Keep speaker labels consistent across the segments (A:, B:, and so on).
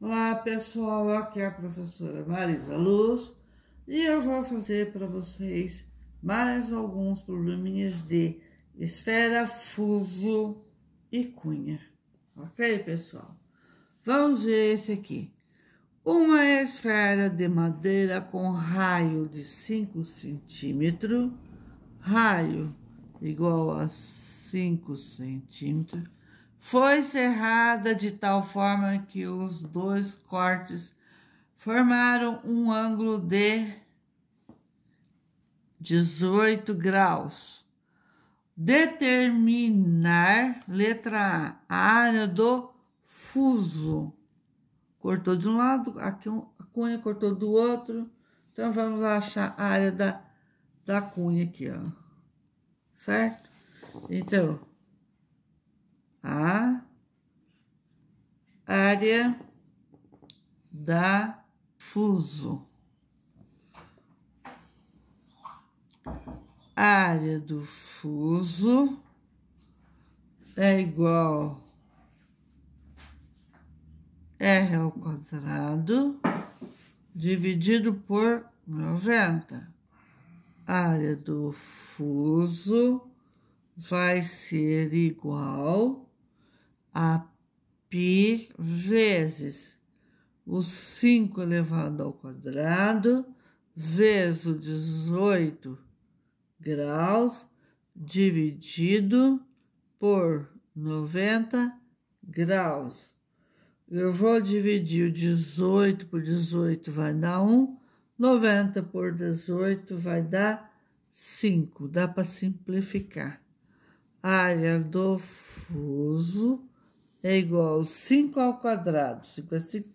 A: Olá pessoal, aqui é a professora Marisa Luz e eu vou fazer para vocês mais alguns probleminhas de esfera, fuso e cunha, ok pessoal? Vamos ver esse aqui. Uma esfera de madeira com raio de 5 centímetros, raio igual a 5 centímetros, foi cerrada de tal forma que os dois cortes formaram um ângulo de 18 graus. Determinar, letra A, a área do fuso. Cortou de um lado, aqui a cunha cortou do outro. Então, vamos achar a área da, da cunha aqui, ó. Certo? Então, a área da fuso. A área do fuso é igual R ao quadrado dividido por 90. A área do fuso vai ser igual a pi vezes o 5 elevado ao quadrado vezes o 18 graus dividido por 90 graus. Eu vou dividir o 18 por 18 vai dar 1, 90 por 18 vai dar 5. Dá para simplificar. Área do fuso é igual a 5 ao quadrado. 5 é 5,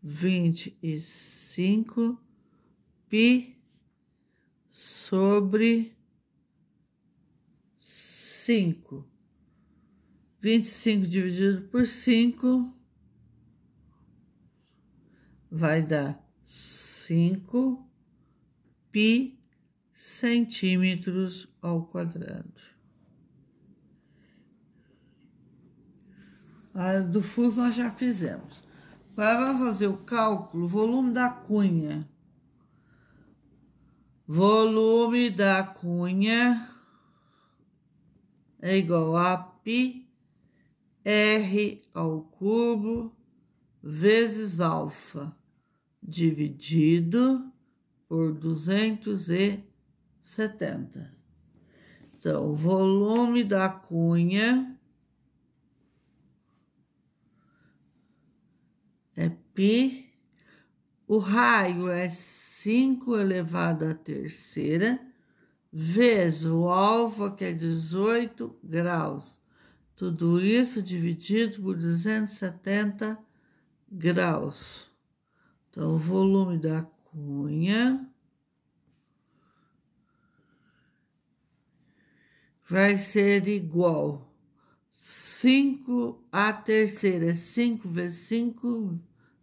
A: 25. 25 pi sobre 5. 25 dividido por 5 vai dar 5 pi centímetros ao quadrado. Ah, do fuso nós já fizemos. Agora vamos fazer o cálculo, volume da cunha. Volume da cunha é igual a pi r ao cubo vezes alfa dividido por 270. Então, o volume da cunha pi. o raio é 5 elevado à terceira, vezes o alfa, que é 18 graus. Tudo isso dividido por 270 graus. Então, o volume da cunha vai ser igual 5 à terceira, 5 é vezes 5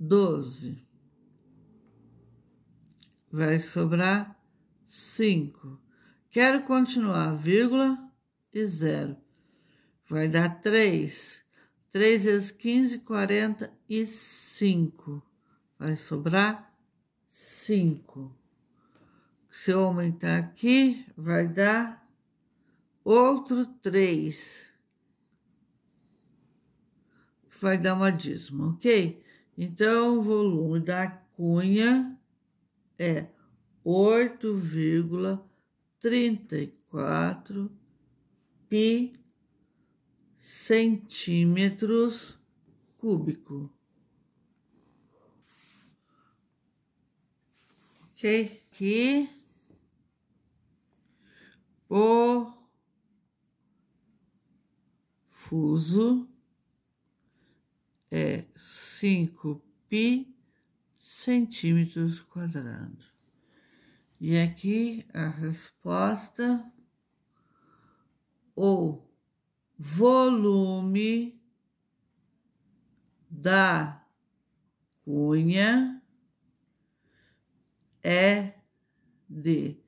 A: doze. Vai sobrar cinco. Quero continuar, vírgula e zero. Vai dar três. Três vezes quinze, quarenta e cinco. Vai sobrar cinco. Se eu aumentar aqui, vai dar outro três. Vai dar uma dízima, ok? Então, o volume da cunha é 8,34 pi centímetros cúbico. Ok? Aqui. O fuso é 5 pi centímetros quadrados. E aqui a resposta, o volume da cunha é de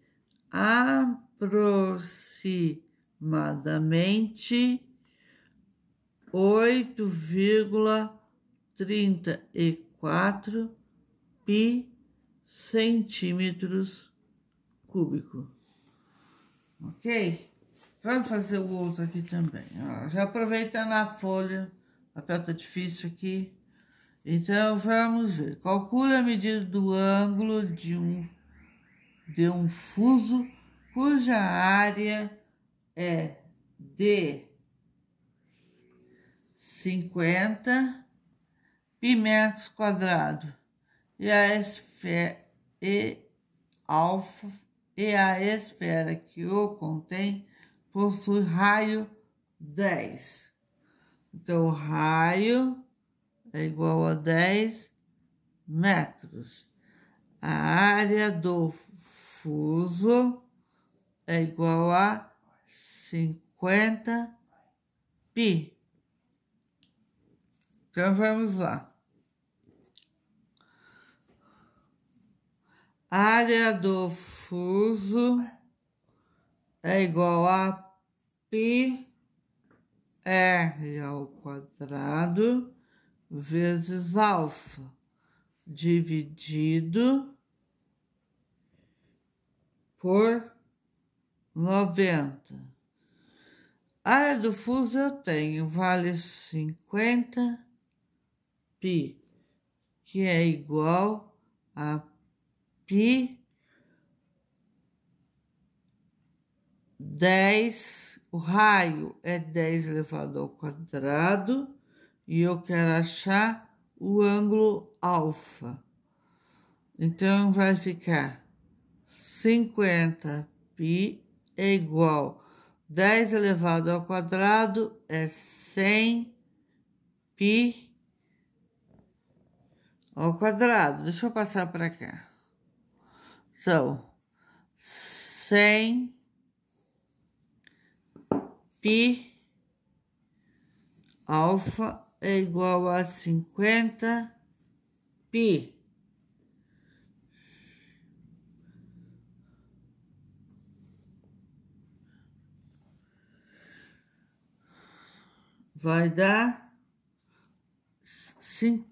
A: aproximadamente 8,34 pi centímetros cúbico. Ok? Vamos fazer o outro aqui também. já aproveitando a folha, papel tá difícil aqui. Então, vamos ver. calcule a medida do ângulo de um, de um fuso cuja área é D 50 pimentos quadrados e a esfera e alfa e a esfera que o contém possui raio 10. Então, o raio é igual a 10 metros. A área do fuso é igual a 50 pi então vamos lá. Área do fuso é igual a pi r ao quadrado vezes alfa dividido por 90. A área do fuso eu tenho, vale 50 π, que é igual a π 10, o raio é 10 elevado ao quadrado, e eu quero achar o ângulo alfa. Então, vai ficar 50 π é igual 10 elevado ao quadrado é 100 pi ao quadrado. Deixa eu passar para cá. São 100 pi alfa é igual a 50 pi. Vai dar cinco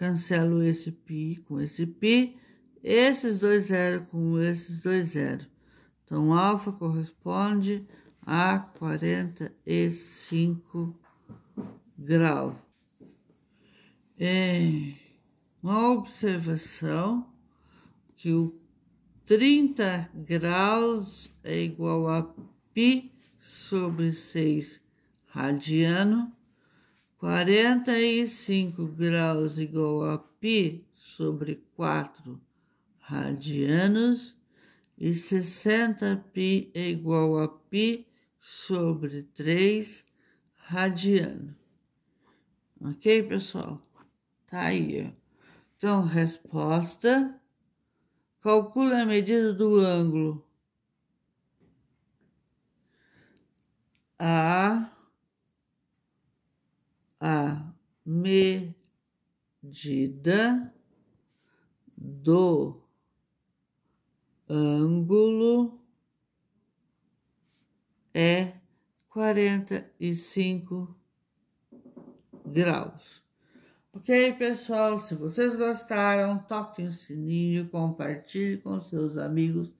A: cancelo esse pi com esse pi, esses dois zero com esses dois zero. Então, alfa corresponde a 45 graus. É uma observação que o 30 graus é igual a π sobre 6 radiano 45 graus igual a π sobre 4 radianos e 60 π é igual a π sobre 3 radianos. Ok, pessoal? Tá aí, Então, resposta. Calcule a medida do ângulo. A a medida do ângulo é quarenta e cinco graus. Ok, pessoal? Se vocês gostaram, toquem o sininho, compartilhe com seus amigos